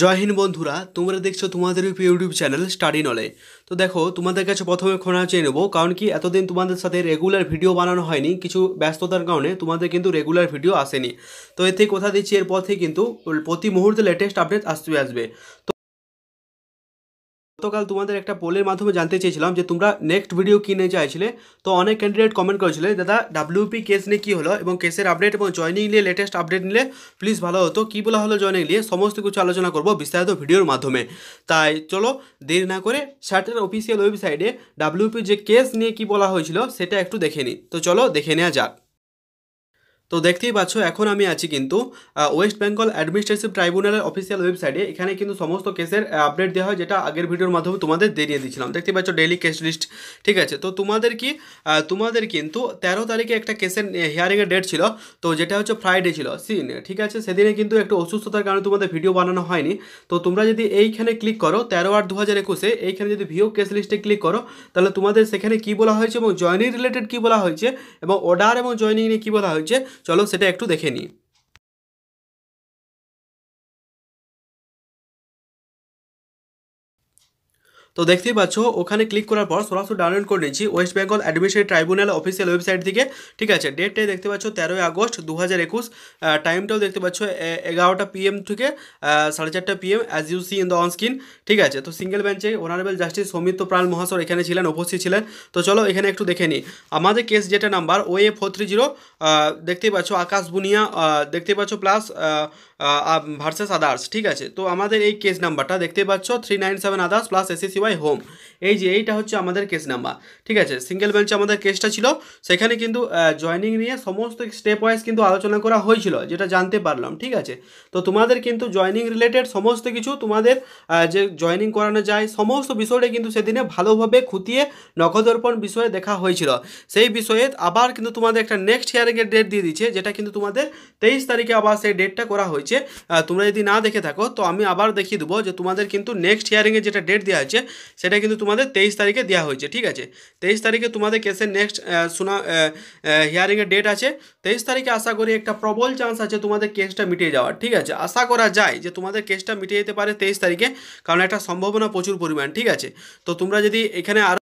জয় হিন্দ বন্ধুরা তোমরা দেখছো তোমাদের ইউটিউব চ্যানেল স্টাডি নলে তো দেখো তোমাদের কাছে প্রথমে ক্ষণা চেয়ে নেবো কারণ কি এতদিন তোমাদের সাথে রেগুলার ভিডিও বানানো হয়নি কিছু ব্যস্ততার কারণে তোমাদের কিন্তু রেগুলার ভিডিও আসেনি তো এতে কথা দিচ্ছি এরপর থেকে কিন্তু প্রতি মুহূর্তে লেটেস্ট আপডেট আসতে আসবে তো গতকাল তোমাদের একটা পোলের মাধ্যমে জানতে চেয়েছিলাম যে তোমরা নেক্সট ভিডিও কিনে চাইছিলে তো অনেক ক্যান্ডিডেট কমেন্ট করেছিলে দাদা ডাব্লিউপি কেস নিয়ে কী হলো এবং কেসের আপডেট এবং জয়নিং নিয়ে লেটেস্ট আপডেট নিলে প্লিজ ভালো হতো কী বলা হলো জয়নিং নিয়ে সমস্ত কিছু আলোচনা করবো বিস্তারিত ভিডিওর মাধ্যমে তাই চলো দেরি না করে সার্টের অফিসিয়াল ওয়েবসাইটে ডাব্লিউপি যে কেস নিয়ে কি বলা হয়েছিল সেটা একটু দেখে নিই তো চলো দেখে নেওয়া যাক তো দেখতেই পাচ্ছ এখন আমি আছি কিন্তু ওয়েস্ট বেঙ্গল অ্যাডমিনিস্ট্রেটিভ ট্রাইব্যুনালের অফিসিয়াল ওয়েবসাইটে এখানে কিন্তু সমস্ত কেসের আপডেট দেওয়া হয় যেটা আগের ভিডিওর মাধ্যমে তোমাদের দেরিয়ে দিয়েছিলাম দেখতেই পাচ্ছ ডেলি কেস লিস্ট ঠিক আছে তো তোমাদের কি তোমাদের কিন্তু তেরো তারিখে একটা কেসের হিয়ারিংয়ের ডেট ছিল তো যেটা হচ্ছে ফ্রাইডে ছিল সিন ঠিক আছে সেদিনে কিন্তু একটু অসুস্থতার কারণে তোমাদের ভিডিও বানানো হয়নি তো তোমরা যদি এইখানে ক্লিক করো তেরো আট দু হাজার একুশে এইখানে যদি ভিও কেস লিস্টে ক্লিক করো তাহলে তোমাদের সেখানে কি বলা হয়েছে এবং জয়নিং রিলেটেড কি বলা হয়েছে এবং অর্ডার এবং জয়নিং নিয়ে কী বলা হয়েছে চলো সেটা একটু দেখে নিই তো দেখতেই পাচ্ছ ওখানে ক্লিক করার পর সরাসরি ডাউনলোড করে নিচ্ছি West Bengal administrative tribunal official website থেকে ঠিক আছে ডেটটাই দেখতে পাচ্ছ তেরোই আগস্ট দু হাজার একুশ টাইমটাও দেখতে পাচ্ছ এগারোটা পিএম থেকে সাড়ে চারটা PM as you see in the on screen ঠিক আছে তো সিঙ্গেল বেঞ্চে অনারেবল জাস্টিস সৌমিত্র প্রাণ মহাসর এখানে ছিলেন উপস্থিত ছিলেন তো চলো এখানে একটু দেখে নিই আমাদের কেস যেটা number O four three zero দেখতেই পাচ্ছ আকাশ বুনিয়া দেখতে পাচ্ছ প্লাস ভার্সেস আদার্স ঠিক আছে তো আমাদের এই কেস নাম্বারটা দেখতে পাচ্ছ three nine seven others plus AC Y home এই যে এইটা হচ্ছে আমাদের কেস নাম্বার ঠিক আছে সিঙ্গেল বেঞ্চে আমাদের কেসটা ছিল সেখানে কিন্তু জয়নিং নিয়ে সমস্ত স্টেপ ওয়াইজ কিন্তু আলোচনা করা হয়েছিল যেটা জানতে পারলাম ঠিক আছে তো তোমাদের কিন্তু জয়নিং রিলেটেড সমস্ত কিছু তোমাদের যে জয়নিং করানো যায় সমস্ত বিষয়টা কিন্তু সেদিনে ভালোভাবে খুঁটিয়ে নখদর্পণ বিষয়ে দেখা হয়েছিল সেই বিষয়ে আবার কিন্তু তোমাদের একটা নেক্সট হিয়ারিংয়ের ডেট দিয়ে দিচ্ছে যেটা কিন্তু তোমাদের তেইশ তারিখে আবার সেই ডেটটা করা হয়েছে হয়েছে তোমরা যদি না দেখে থাকো তো আমি আবার দেখিয়ে দেবো যে তোমাদের কিন্তু নেক্সট হিয়ারিংয়ে যেটা ডেট দেওয়া হয়েছে সেটা কিন্তু তোমাদের তেইশ তারিখে দেওয়া হয়েছে ঠিক আছে তেইশ তারিখে তোমাদের কেসের নেক্সট শোনা হিয়ারিংয়ের ডেট আছে তেইশ তারিখে আশা করি একটা প্রবল চান্স আছে তোমাদের কেসটা মিটিয়ে যাওয়ার ঠিক আছে আশা করা যায় যে তোমাদের কেসটা মিটিয়ে যেতে পারে তেইশ তারিখে কারণ একটা সম্ভাবনা প্রচুর পরিমাণ ঠিক আছে তো তোমরা যদি এখানে আর